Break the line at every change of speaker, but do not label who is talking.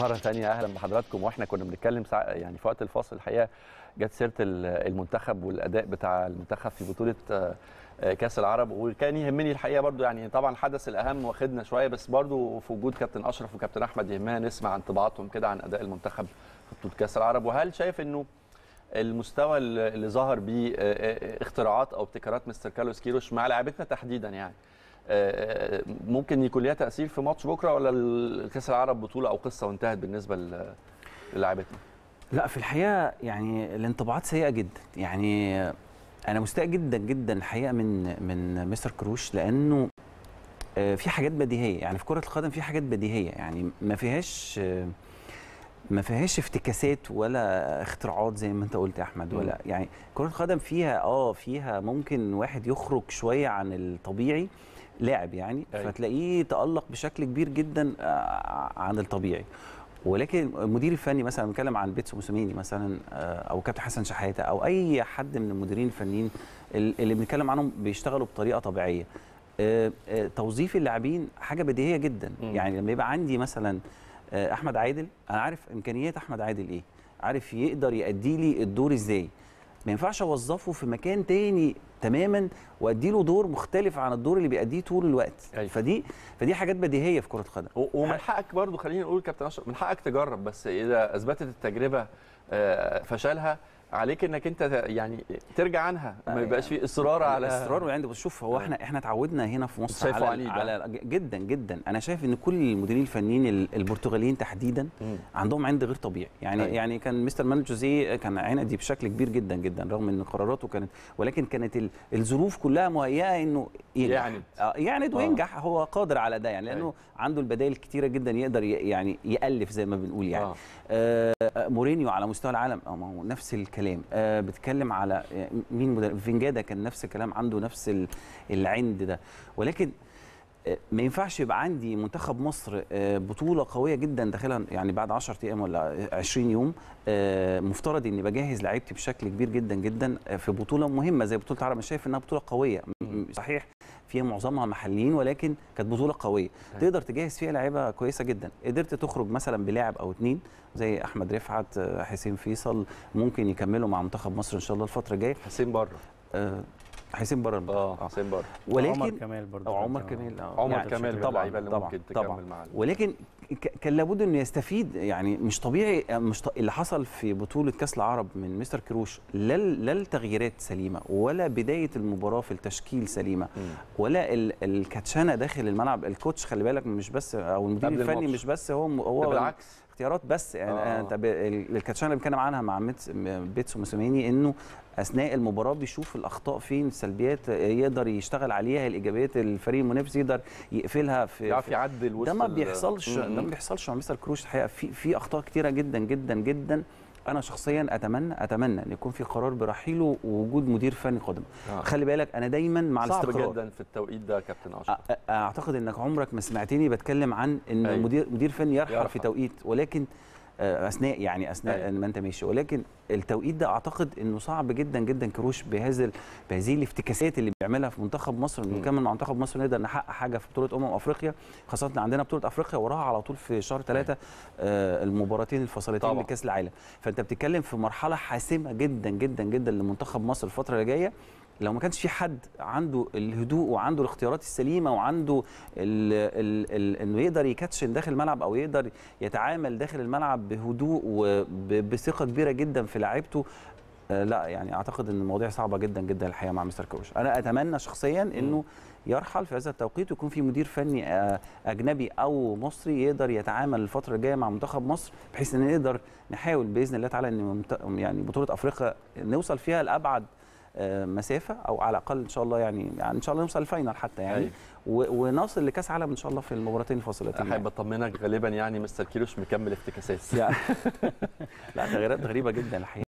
مرة ثانية أهلا بحضراتكم وإحنا كنا بنتكلم يعني في وقت الفاصل الحقيقة جت سيرة المنتخب والأداء بتاع المنتخب في بطولة آه، كأس العرب وكان يهمني الحقيقة برضو يعني طبعا الحدث الأهم واخدنا شوية بس برضو في وجود كابتن أشرف وكابتن أحمد يهمنا نسمع انطباعاتهم كده عن أداء المنتخب في بطولة كأس العرب وهل شايف إنه المستوى اللي ظهر بيه آه، آه، اختراعات أو ابتكارات مستر كارلوس كيروش مع لاعبتنا تحديدا يعني آه، ممكن يكون ليها تاثير في ماتش بكره ولا كاس العرب بطوله او قصه وانتهت بالنسبه للاعبتنا؟
لا في الحقيقه يعني الانطباعات سيئه جدا يعني انا مستاء جدا جدا الحقيقه من من مستر كروش لانه آه، في حاجات بديهيه يعني في كره القدم في حاجات بديهيه يعني ما فيهاش ما فيهاش افتكاسات ولا اختراعات زي ما انت قلت يا احمد ولا يعني كره القدم فيها اه فيها ممكن واحد يخرج شويه عن الطبيعي لاعب يعني أي. أيوه. فتلاقيه تالق بشكل كبير جدا آه، عن الطبيعي ولكن المدير الفني مثلا بنتكلم عن بيتسو موسيماني مثلا آه، او كابتن حسن شحاته او اي حد من المديرين الفنيين اللي بنتكلم عنهم بيشتغلوا بطريقه طبيعيه آه، توظيف اللاعبين حاجه بديهيه جدا م. يعني لما يبقى عندي مثلا احمد عادل انا عارف امكانيات احمد عادل ايه عارف يقدر يأدي لي الدور ازاي ما ينفعش اوظفه في مكان تاني تماما وادي له دور مختلف عن الدور اللي بيأديه
طول الوقت أيوة. فدي فدي حاجات بديهيه في كره القدم ومن حقك برضو خلينا نقول كابتن اشرف من حقك تجرب بس اذا اثبتت التجربه آه، فشلها عليك انك انت يعني ترجع عنها ما آه، يبقاش في يعني اصرار على اصرار وعند بص شوف هو آه. احنا
احنا اتعودنا هنا في مصر شايفه على, علي, على آه. جدا جدا انا شايف ان كل المديرين الفنيين البرتغاليين تحديدا عندهم عند غير طبيعي يعني أي. أيوه. يعني كان مستر مان جوزيه كان عندي بشكل كبير جدا جدا رغم ان قراراته كانت ولكن كانت الظروف كلها مهيئه انه يعند يعند وينجح هو قادر على ده يعني أيوه. لانه أي. عنده البدائل كتيره جدا يقدر يعني يالف زي ما بنقول يعني آه. آه مورينيو على مستوى العالم نفس الكلام الكلام آه بتكلم على آه، مين مدرب فينجادا كان نفس الكلام عنده نفس العند ده ولكن آه، ما ينفعش يبقى عندي منتخب مصر آه، بطوله قويه جدا داخلها يعني بعد 10 ايام ولا 20 يوم آه، مفترض اني بجهز لعيبتي بشكل كبير جدا جدا في بطوله مهمه زي بطوله العرب انا شايف انها بطوله قويه صحيح فيها معظمها محليين ولكن كانت بطوله قويه تقدر تجهز فيها لعيبه كويسه جدا قدرت تخرج مثلا بلاعب او اتنين زي احمد رفعت حسين فيصل ممكن يكملوا مع منتخب مصر ان شاء الله الفتره الجايه حسين بره حسين برا آه،, اه حسين برا ولكن عمر كمال برضه عمر كمال آه. عمر يعني كمال طبعا طبعا طبعا ولكن كان لابد انه يستفيد يعني مش طبيعي مش ط... اللي حصل في بطوله كاس العرب من مستر كروش لا لا التغييرات سليمه ولا بدايه المباراه في التشكيل سليمه م. ولا ال... الكاتشانه داخل الملعب الكوتش خلي بالك مش بس او المدير الفني مش بس هو هو بالعكس اختيارات بس يعني آه. انت الكاتشان اللي بنتكلم عنها مع بيتس وموسيماني انه اثناء المباراه بيشوف الاخطاء فين السلبيات يقدر يشتغل عليها الايجابيات الفريق المنافس يقدر يقفلها في يعرف يعدل ده ما بيحصلش ده ما بيحصلش مع مستر كروش الحقيقه في في اخطاء كتيره جدا جدا جدا انا شخصيا اتمنى اتمنى ان يكون في قرار برحيله ووجود مدير فني قادم آه. خلي بالك انا دايما مع صعب الاستقرار صعب جدا
في التوقيت ده كابتن اشرف
اعتقد انك عمرك ما سمعتني بتكلم عن ان أيوه. مدير مدير فني يرحل في توقيت ولكن آه، اثناء يعني اثناء أيه. ما انت ماشي ولكن التوقيت ده اعتقد انه صعب جدا جدا كروش بهذا بهذه الافتكاسات اللي بيعملها في منتخب مصر انه يكمل منتخب مصر نقدر نحقق حاجه في بطوله امم افريقيا خاصه عندنا بطوله افريقيا وراها على طول في شهر ثلاثة أيوة. آه المباراتين الفصلتين لكاس العالم فانت بتتكلم في مرحله حاسمه جدا جدا جدا لمنتخب مصر الفتره اللي جايه لو ما كانش في حد عنده الهدوء وعنده الاختيارات السليمه وعنده الـ الـ الـ انه يقدر يكاتشن داخل الملعب او يقدر يتعامل داخل الملعب بهدوء وبثقه كبيره جدا في لعيبته آه، لا يعني اعتقد ان المواضيع صعبه جدا جدا الحقيقه مع مستر كوش انا اتمنى شخصيا انه يرحل في هذا التوقيت ويكون في مدير فني آه، اجنبي او مصري يقدر يتعامل الفتره الجايه مع منتخب مصر بحيث ان نقدر نحاول باذن الله تعالى ان يعني بطوله افريقيا نوصل فيها لابعد آه، مسافه او على الاقل ان شاء الله يعني, يعني ان شاء الله نوصل الفاينل حتى يعني
أيوة. ونصل لكاس عالم ان شاء الله في المباراتين الفاصلتين احب يعني. اطمنك غالبا يعني مستر كيلوش مكمل افتكاسات يعني. لا تغييرات غريبه جدا الحقيقه